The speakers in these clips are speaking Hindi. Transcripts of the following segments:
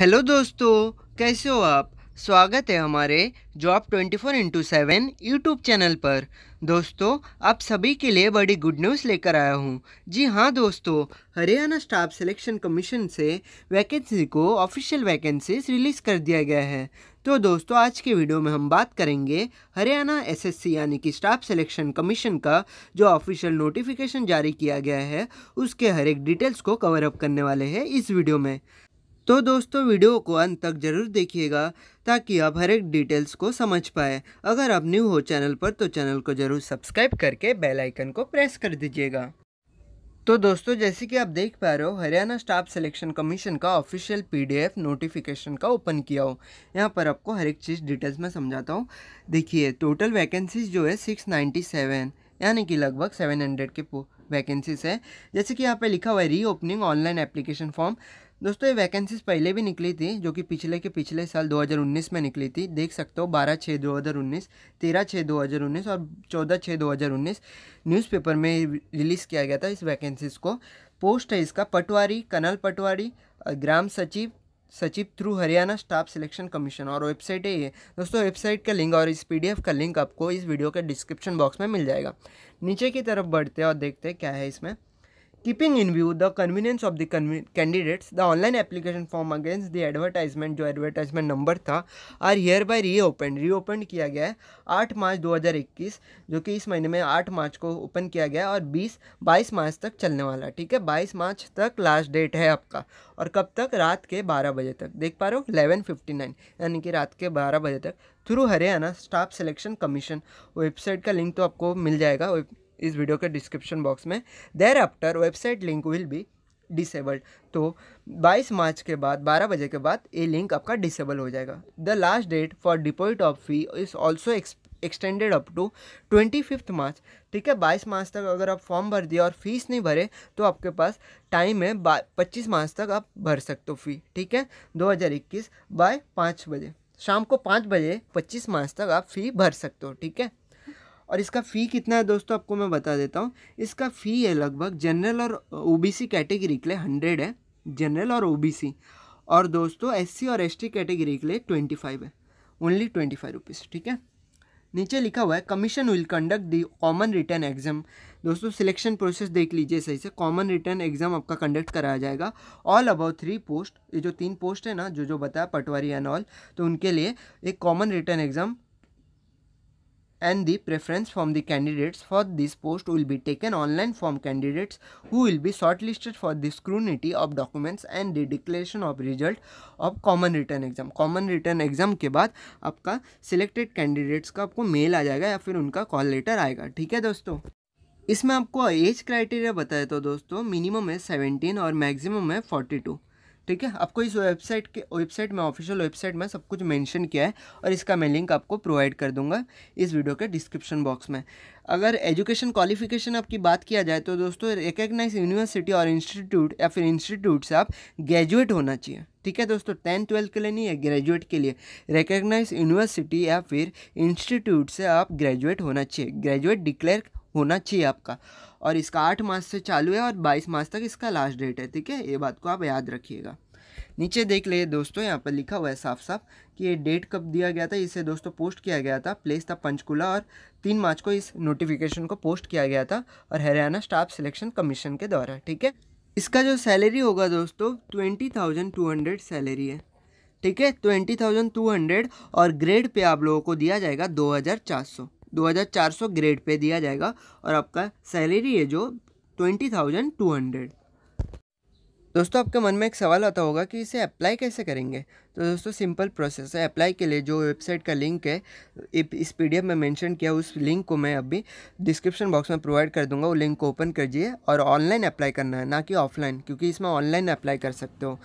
हेलो दोस्तों कैसे हो आप स्वागत है हमारे job 24 four into seven YouTube channel पर दोस्तों आप सभी के लिए बड़ी गुड न्यूज़ लेकर आया हूँ जी हाँ दोस्तों हरियाणा स्टाफ सिलेक्शन कमीशन से वैकेंसी को ऑफिशियल वैकेंसीज रिलीज़ कर दिया गया है तो दोस्तों आज के वीडियो में हम बात करेंगे हरियाणा एसएससी यानी कि स्टाफ सिलेक्शन कमीशन का जो ऑफिशियल नोटिफिकेशन जारी किया गया है उसके हर एक डिटेल्स को कवर अप करने वाले हैं इस वीडियो में तो दोस्तों वीडियो को अंत तक ज़रूर देखिएगा ताकि आप हर एक डिटेल्स को समझ पाए अगर आप न्यू हो चैनल पर तो चैनल को ज़रूर सब्सक्राइब करके बेल आइकन को प्रेस कर दीजिएगा तो दोस्तों जैसे कि आप देख पा रहे हो हरियाणा स्टाफ सिलेक्शन कमीशन का ऑफिशियल पीडीएफ नोटिफिकेशन का ओपन किया हो यहाँ पर आपको हर एक चीज़ डिटेल्स में समझाता हूँ देखिए टोटल वैकेंसीज जो है सिक्स यानी कि लगभग सेवन के वैकेंसीज है जैसे कि यहाँ पे लिखा हुआ है री ओपनिंग ऑनलाइन एप्लीकेशन फॉर्म दोस्तों ये वैकेंसीज पहले भी निकली थी जो कि पिछले के पिछले साल 2019 में निकली थी देख सकते हो बारह छः दो हज़ार उन्नीस तेरह छः दो हज़ार उन्नीस और चौदह छः दो हज़ार उन्नीस न्यूज़पेपर में रिलीज़ किया गया था इस वैकेंसीज को पोस्ट है इसका पटवारी कनल पटवारी ग्राम सचिव सचिव through Haryana staff selection commission और वेबसाइट है ये दोस्तों वेबसाइट का लिंक और इस पीडीएफ का लिंक आपको इस वीडियो के डिस्क्रिप्शन बॉक्स में मिल जाएगा नीचे की तरफ बढ़ते हैं और देखते हैं क्या है इसमें keeping in view the convenience of the candidates the online application form against the advertisement जो एडवर्टाइजमेंट नंबर था are hereby reopen किया गया है आठ मार्च 2021 जो कि इस महीने में आठ मार्च को ओपन किया गया और बीस बाईस मार्च तक चलने वाला ठीक है बाईस मार्च तक लास्ट डेट है आपका और कब तक रात के बारह बजे तक देख पा रहे हो एलेवन फिफ्टी नाइन यानी कि रात के बारह बजे तक through Haryana staff selection commission website का लिंक तो आपको मिल जाएगा इस वीडियो के डिस्क्रिप्शन बॉक्स में thereafter website link will be disabled तो 22 मार्च के बाद 12 बजे के बाद ये लिंक आपका डिसेबल हो जाएगा the last date for deposit of fee is also extended up to twenty fifth March ठीक है बाईस मार्च तक अगर आप फॉर्म भर दिया और फीस नहीं भरे तो आपके पास टाइम है पच्चीस मार्च तक आप भर सकते हो फ़ी ठीक है दो हज़ार इक्कीस बाय पाँच बजे शाम को पाँच बजे पच्चीस मार्च तक आप फ़ी भर सकते हो ठीक है और इसका फ़ी कितना है दोस्तों आपको मैं बता देता हूँ इसका फ़ी है लगभग जनरल और ओबीसी कैटेगरी के लिए हंड्रेड है जनरल और ओबीसी और दोस्तों एससी और एसटी कैटेगरी के लिए ट्वेंटी फाइव है ओनली ट्वेंटी फाइव रुपीज़ ठीक है नीचे लिखा हुआ है commission will conduct the common written exam दोस्तों सिलेक्शन प्रोसेस देख लीजिए सही से कॉमन रिटर्न एग्जाम आपका कंडक्ट कराया जाएगा ऑल अबाउट थ्री पोस्ट ये जो तीन पोस्ट है ना जो जो बताया पटवारी एंड ऑल तो उनके लिए एक common written exam and the preference from the candidates for this post will be taken online from candidates who will be shortlisted for the scrutiny of documents and the declaration of result of common written exam common written exam के बाद आपका selected candidates का आपको mail आ जाएगा या फिर उनका call letter आएगा ठीक है दोस्तों इसमें आपको एज क्राइटेरिया बताया तो दोस्तों मिनिमम है 17 और मैक्सिमम है 42 ठीक है आपको इस वेबसाइट के वेबसाइट में ऑफिशियल वेबसाइट में सब कुछ मेंशन किया है और इसका मैं लिंक आपको प्रोवाइड कर दूंगा इस वीडियो के डिस्क्रिप्शन बॉक्स में अगर एजुकेशन क्वालिफिकेशन आपकी बात किया जाए तो दोस्तों रिकग्नाइज यूनिवर्सिटी और इंस्टीट्यूट या फिर इंस्टीट्यूट से आप ग्रेजुएट होना चाहिए ठीक है दोस्तों टेंथ ट्वेल्थ के लिए नहीं है ग्रेजुएट के लिए रिकग्नाइज यूनिवर्सिटी या फिर इंस्टीट्यूट से आप ग्रेजुएट होना चाहिए ग्रेजुएट डिक्लेयर होना चाहिए आपका और इसका आठ मार्च से चालू है और बाईस मार्च तक इसका लास्ट डेट है ठीक है ये बात को आप याद रखिएगा नीचे देख ले दोस्तों यहाँ पर लिखा हुआ है साफ साफ कि ये डेट कब दिया गया था इसे दोस्तों पोस्ट किया गया था प्लेस था पंचकुला और तीन मार्च को इस नोटिफिकेशन को पोस्ट किया गया था और हरियाणा स्टाफ सिलेक्शन कमीशन के द्वारा ठीक है इसका जो सैलरी होगा दोस्तों twenty thousand two hundred salary है ठीक है ट्वेंटी थाउजेंड टू हंड्रेड और ग्रेड पे आप लोगों को दिया जाएगा दो हज़ार चार सौ 2400 ग्रेड पे दिया जाएगा और आपका सैलरी है जो ट्वेंटी थाउजेंड टू हंड्रेड दोस्तों आपके मन में एक सवाल आता होगा कि इसे अप्लाई कैसे करेंगे तो दोस्तों सिंपल प्रोसेस है अप्लाई के लिए जो वेबसाइट का लिंक है इस पी में मेंशन किया उस लिंक को मैं अभी डिस्क्रिप्शन बॉक्स में प्रोवाइड कर दूंगा वो लिंक को ओपन कर दिए और ऑनलाइन अप्लाई करना है ना कि ऑफलाइन क्योंकि इसमें ऑनलाइन अप्लाई कर सकते हो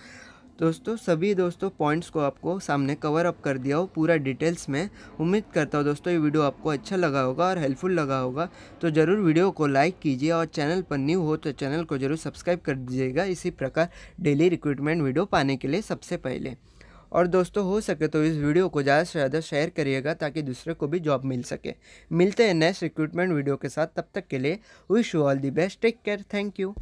दोस्तों सभी दोस्तों पॉइंट्स को आपको सामने कवर अप कर दिया हो पूरा डिटेल्स में उम्मीद करता हूँ दोस्तों ये वीडियो आपको अच्छा लगा होगा और हेल्पफुल लगा होगा तो ज़रूर वीडियो को लाइक कीजिए और चैनल पर न्यू हो तो चैनल को ज़रूर सब्सक्राइब कर दीजिएगा इसी प्रकार डेली रिक्रूटमेंट वीडियो पाने के लिए सबसे पहले और दोस्तों हो सके तो इस वीडियो को ज़्यादा से ज़्यादा शेयर करिएगा ताकि दूसरे को भी जॉब मिल सके मिलते हैं नेक्स्ट रिक्रूटमेंट वीडियो के साथ तब तक के लिए wish you all the best take care thank you